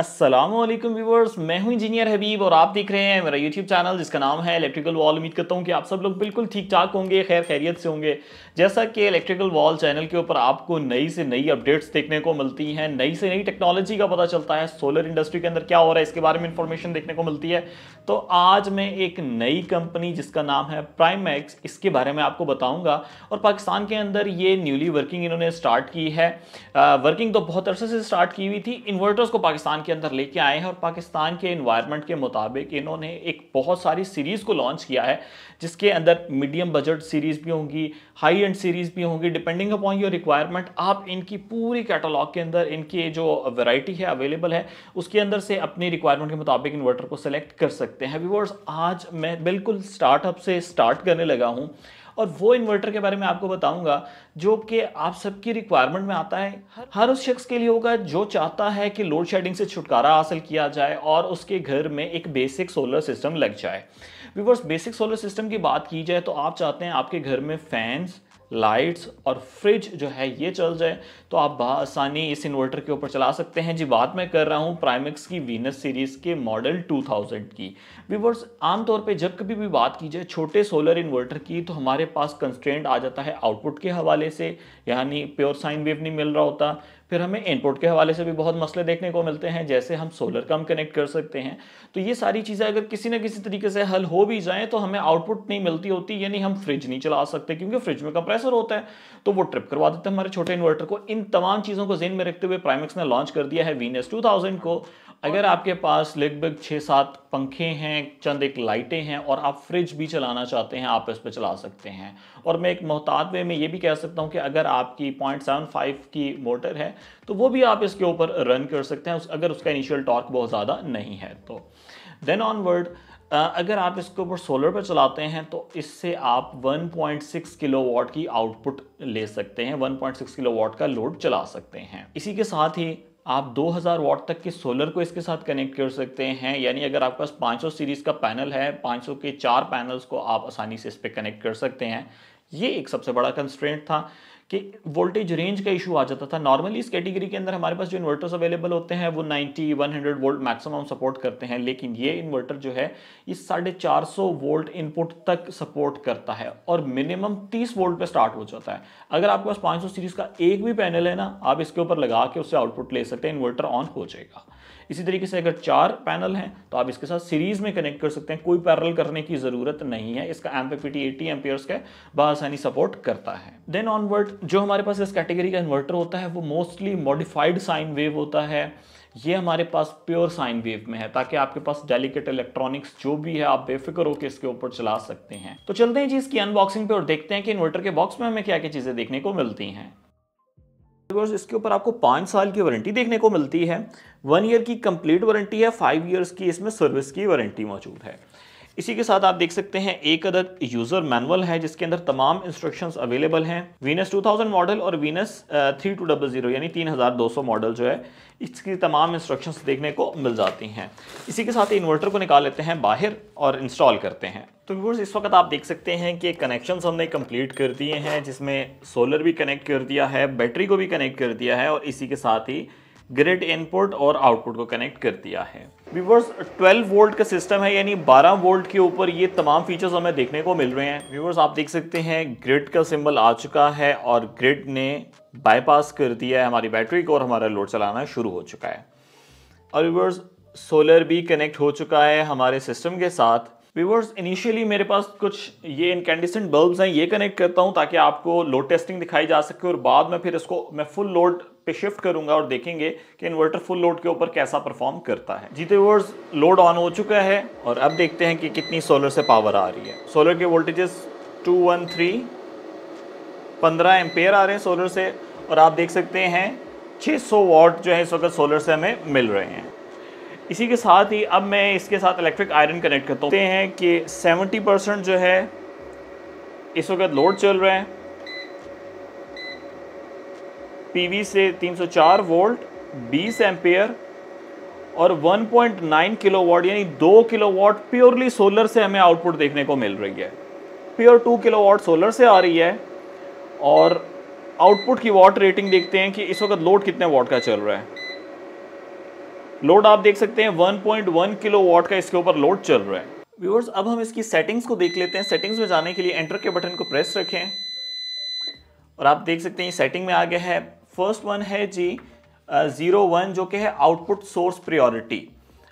Aslam viewers मैं हूं engineer हबीब और आप देख रहे हैं मेरा यूट्यूब चैनल जिसका नाम है इलेक्ट्रिकल वॉल उम्मीद करता हूं कि आप सब लोग बिल्कुल ठीक ठाक होंगे खैर खैरियत से होंगे जैसा कि इलेक्ट्रिकल वॉल चैनल के ऊपर आपको नई से नई अपडेट्स देखने को मिलती हैं नई से नई टेक्नोलॉजी का पता चलता है सोलर इंडस्ट्री के अंदर क्या हो रहा है इसके बारे में इंफॉर्मेशन देखने को मिलती है तो आज मैं एक नई कंपनी जिसका नाम है मैक्स इसके बारे में आपको बताऊँगा और पाकिस्तान के अंदर ये न्यूली वर्किंग इन्होंने स्टार्ट की है वर्किंग तो बहुत अरसे से स्टार्ट की हुई थी इन्वर्टर्स को पाकिस्तान के अंदर लेके आए हैं और पाकिस्तान के इन्वायरमेंट के मुताबिक इन्होंने एक बहुत सारी सीरीज़ को लॉन्च किया है जिसके अंदर मीडियम बजट सीरीज़ भी होंगी हाई एंड सीरीज़ भी होंगी डिपेंडिंग अपॉन योर रिक्वायरमेंट आप इनकी पूरी कैटलॉग के अंदर इनकी जो वेराइटी है अवेलेबल है उसके अंदर से अपनी रिक्वायरमेंट के मुताबिक इन्वर्टर को सेलेक्ट कर सकते हैं व्यूवर्स आज मैं बिल्कुल स्टार्टअप से स्टार्ट करने लगा हूँ और वो इन्वर्टर के बारे में आपको बताऊंगा जो कि आप सबकी रिक्वायरमेंट में आता है हर उस शख्स के लिए होगा जो चाहता है कि लोड शेडिंग से छुटकारा हासिल किया जाए और उसके घर में एक बेसिक सोलर सिस्टम लग जाए बिकॉज बेसिक सोलर सिस्टम की बात की जाए तो आप चाहते हैं आपके घर में फैंस लाइट्स और फ्रिज जो है ये चल जाए तो आप आसानी इस इन्वर्टर के ऊपर चला सकते हैं जी बात मैं कर रहा हूँ प्राइमेक्स की वीनस सीरीज़ के मॉडल 2000 की व्यूवर्स आमतौर पे जब कभी भी बात की जाए छोटे सोलर इन्वर्टर की तो हमारे पास कंस्ट्रेंट आ जाता है आउटपुट के हवाले से यानी प्योर साइन वेव नहीं मिल रहा होता फिर हमें इनपुट के हवाले से भी बहुत मसले देखने को मिलते हैं जैसे हम सोलर कम कनेक्ट कर सकते हैं तो ये सारी चीज़ें अगर किसी ना किसी तरीके से हल हो भी जाएँ तो हमें आउटपुट नहीं मिलती होती यानी हम फ्रिज नहीं चला सकते क्योंकि फ्रिज में कंप्रेसर होता है तो वो ट्रिप करवा देते हैं हमारे छोटे इन्वर्टर को इन तमाम चीज़ों को जेन में रखते हुए प्राइमिक्स ने लॉन्च कर दिया है वीनस टू को अगर आपके पास लगभग छः सात पंखे हैं चंद एक लाइटें हैं और आप फ्रिज भी चलाना चाहते हैं आप इस पर चला सकते हैं और मैं एक मोहतात वे में ये भी कह सकता हूँ कि अगर आपकी पॉइंट सेवन फाइव की मोटर है तो वो भी आप इसके ऊपर रन कर सकते हैं अगर उसका इनिशियल टॉर्क बहुत ज़्यादा नहीं है तो देन ऑनवर्ड अगर आप इसके ऊपर सोलर पर चलाते हैं तो इससे आप 1.6 किलोवाट की आउटपुट ले सकते हैं 1.6 किलोवाट का लोड चला सकते हैं इसी के साथ ही आप 2000 वाट तक के सोलर को इसके साथ कनेक्ट कर सकते हैं यानी अगर आपके पास 500 सीरीज़ का पैनल है 500 के चार पैनल्स को आप आसानी से इस पर कनेक्ट कर सकते हैं ये एक सबसे बड़ा कंस्ट्रेंट था कि वोल्टेज रेंज का इशू आ जाता था नॉर्मली इस कैटेगरी के अंदर हमारे पास जो इन्वर्टर्स अवेलेबल होते हैं वो 90 100 वोल्ट मैक्सिमम सपोर्ट करते हैं लेकिन ये इन्वर्टर जो है ये साढ़े चार वोल्ट इनपुट तक सपोर्ट करता है और मिनिमम 30 वोल्ट पे स्टार्ट हो जाता है अगर आपके पास 500 सीरीज का एक भी पैनल है ना आप इसके ऊपर लगा के उससे आउटपुट ले सकते हैं इन्वर्टर ऑन हो जाएगा इसी तरीके से अगर चार पैनल हैं तो आप इसके साथ सीरीज में कनेक्ट कर सकते हैं कोई पैरल करने की ज़रूरत नहीं है इसका M P T eighty amperes का बसानी सपोर्ट करता है देन ऑनवर्ड जो हमारे पास इस कैटेगरी का इन्वर्टर होता है वो मोस्टली मॉडिफाइड साइन वेव होता है ये हमारे पास प्योर साइन वेव में है ताकि आपके पास डेलिकेट इलेक्ट्रॉनिक्स जो भी है आप बेफिक्र होकर इसके ऊपर चला सकते हैं तो चलते हैं जी इसकी अनबॉक्सिंग पे और देखते हैं कि इन्वर्टर के बॉक्स में हमें क्या क्या चीज़ें देखने को मिलती हैं व्यूअर्स इसके ऊपर आपको पाँच साल की वारंटी देखने को मिलती है वन ईयर की कंप्लीट वारंटी है फाइव ईयर्स की इसमें सर्विस की वारंटी मौजूद है इसी के साथ आप देख सकते हैं एक अदद यूजर मैनुअल है जिसके अंदर तमाम इंस्ट्रक्शंस अवेलेबल हैं वीनस 2000 मॉडल और Venus three two double zero यानी 3200 मॉडल जो है इसकी तमाम इंस्ट्रक्शंस देखने को मिल जाती हैं इसी के साथ इन्वर्टर को निकाल लेते हैं बाहर और इंस्टॉल करते हैं तो व्यूवर्स इस वक्त आप देख सकते हैं कि कनेक्शन हमने कंप्लीट कर दिए हैं जिसमें सोलर भी कनेक्ट कर दिया है बैटरी को भी कनेक्ट कर दिया है और इसी के साथ ही ग्रिड इनपुट और आउटपुट को कनेक्ट कर दिया है व्यूवर्स 12 वोल्ट का सिस्टम है यानी 12 वोल्ट के ऊपर ये तमाम फीचर्स हमें देखने को मिल रहे हैं व्यूवर्स आप देख सकते हैं ग्रिड का सिंबल आ चुका है और ग्रिड ने बाईपास कर दिया है हमारी बैटरी को और हमारा लोड चलाना शुरू हो चुका है और व्यूवर्स सोलर भी कनेक्ट हो चुका है हमारे सिस्टम के साथ व्यूवर्स इनिशियली मेरे पास कुछ ये इनकेंडिसेंट बल्ब्स हैं ये कनेक्ट करता हूँ ताकि आपको लोड टेस्टिंग दिखाई जा सके और बाद में फिर इसको मैं फुल लोड पे शिफ्ट करूंगा और देखेंगे कि इन्वर्टर फुल लोड के ऊपर कैसा परफॉर्म करता है जीते व्यूवर्स लोड ऑन हो चुका है और अब देखते हैं कि कितनी सोलर से पावर आ रही है सोलर के वोल्टेजेस टू वन थ्री पंद्रह एम्पेयर आ रहे हैं सोलर से और आप देख सकते हैं 600 वॉट जो है इस वक्त सोलर से हमें मिल रहे हैं इसी के साथ ही अब मैं इसके साथ इलेक्ट्रिक आयरन कनेक्ट करता हूँ हैं कि 70 परसेंट जो है इस वक्त लोड चल रहा है पीवी से 304 वोल्ट 20 एम्पेयर और 1.9 किलोवाट यानी 2 किलोवाट प्योरली सोलर से हमें आउटपुट देखने को मिल रही है प्योर 2 किलोवाट सोलर से आ रही है और आउटपुट की वाट रेटिंग देखते हैं कि इस वक्त लोड कितने वाट का चल रहा है लोड आप देख सकते हैं 1.1 वॉट का इसके ऊपर लोड चल रहा है व्यूअर्स अब हम इसकी सेटिंग्स को देख लेते हैं सेटिंग्स में जाने के लिए एंटर के बटन को प्रेस रखें और आप देख सकते हैं सेटिंग में आ गया है फर्स्ट वन है जी ज़ीरो वन जो कि है output source priority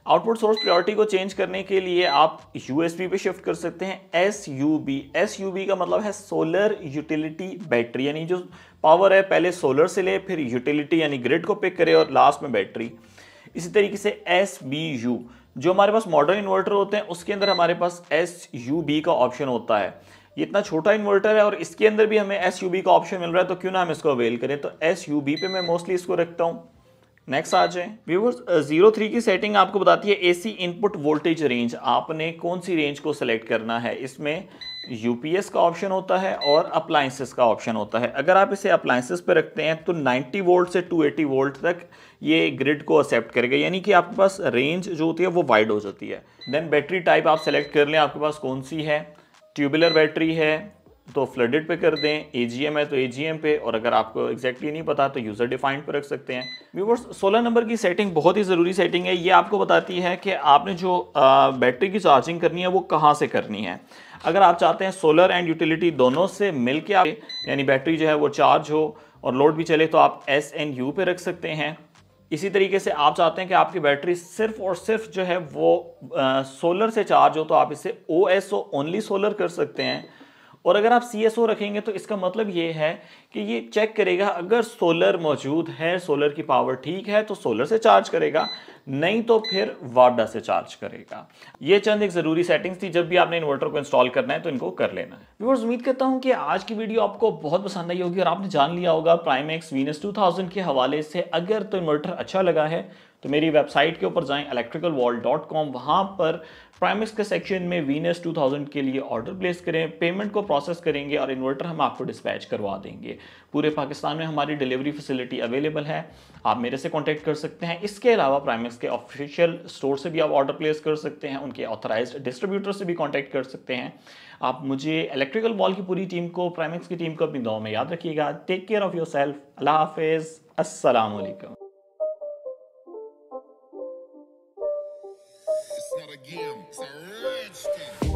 output source priority को चेंज करने के लिए आप यूएसबी पे शिफ्ट कर सकते हैं S U B S U B का मतलब है सोलर यूटिलिटी बैटरी यानी जो पावर है पहले सोलर से ले फिर यूटिलिटी यानी ग्रिड को पिक करे और लास्ट में बैटरी इसी तरीके से एस बी यू जो हमारे पास मॉडर्न इन्वर्टर होते हैं उसके अंदर हमारे पास एस यू बी का ऑप्शन होता है ये इतना छोटा इन्वर्टर है और इसके अंदर भी हमें एस यू बी का ऑप्शन मिल रहा है तो क्यों ना हम इसको अवेल करें तो एस यू बी पे मैं मोस्टली इसको रखता हूँ नेक्स्ट आ जाए व्यूवर्स जीरो थ्री की सेटिंग आपको बताती है एसी इनपुट वोल्टेज रेंज आपने कौन सी रेंज को सिलेक्ट करना है इसमें यूपीएस का ऑप्शन होता है और अप्लाइंसिस का ऑप्शन होता है अगर आप इसे अप्लाइंसेस पर रखते हैं तो 90 वोल्ट से 280 वोल्ट तक ये ग्रिड को एक्सेप्ट करेगा यानी कि आपके पास रेंज जो होती है वो वाइड हो जाती है देन बैटरी टाइप आप सेलेक्ट कर लें आपके पास कौन सी है ट्यूबुलर बैटरी है तो फ्लडेड पे कर दें एजीएम है तो एजीएम पे और अगर आपको एग्जैक्टली exactly नहीं पता तो यूज़र डिफाइंड पे रख सकते हैं व्यूवर्स सोलह नंबर की सेटिंग बहुत ही ज़रूरी सेटिंग है ये आपको बताती है कि आपने जो आ, बैटरी की चार्जिंग करनी है वो कहाँ से करनी है अगर आप चाहते हैं सोलर एंड यूटिलिटी दोनों से मिल के आप यानी बैटरी जो है वो चार्ज हो और लोड भी चले तो आप एस एन यू पे रख सकते हैं इसी तरीके से आप चाहते हैं कि आपकी बैटरी सिर्फ और सिर्फ जो है वो आ, सोलर से चार्ज हो तो आप इसे O S O only solar कर सकते हैं और अगर आप सी रखेंगे तो इसका मतलब ये है कि ये चेक करेगा अगर सोलर मौजूद है सोलर की पावर ठीक है तो सोलर से चार्ज करेगा नहीं तो फिर वाडा से चार्ज करेगा ये चंद एक ज़रूरी सेटिंग्स थी जब भी आपने इन्वर्टर को इंस्टॉल करना है तो इनको कर लेना है उम्मीद करता हूँ कि आज की वीडियो आपको बहुत पसंद आई होगी और आपने जान लिया होगा प्राइमेक्स वीनस टू के हवाले से अगर तो इन्वर्टर अच्छा लगा है तो मेरी वेबसाइट के ऊपर जाएं इलेक्ट्रिकल वॉल डॉट कॉम वहाँ पर प्राइमिस के सेक्शन में वीनस 2000 के लिए ऑर्डर प्लेस करें पेमेंट को प्रोसेस करेंगे और इन्वर्टर हम आपको डिस्पैच करवा देंगे पूरे पाकिस्तान में हमारी डिलीवरी फैसिलिटी अवेलेबल है आप मेरे से कॉन्टैक्ट कर सकते हैं इसके अलावा प्राइमिक्स के ऑफिशियल स्टोर से भी आप ऑर्डर प्लेस कर सकते हैं उनके ऑथराइज डिस्ट्रीब्यूटर से भी कॉन्टैक्ट कर सकते हैं आप मुझे इलेक्ट्रिकल वॉल की पूरी टीम को प्राइमिक्स की टीम को अपनी दो में याद रखिएगा take care of yourself अल्लाह हाफिज़ असलकम It's not a game, it's a rage thing.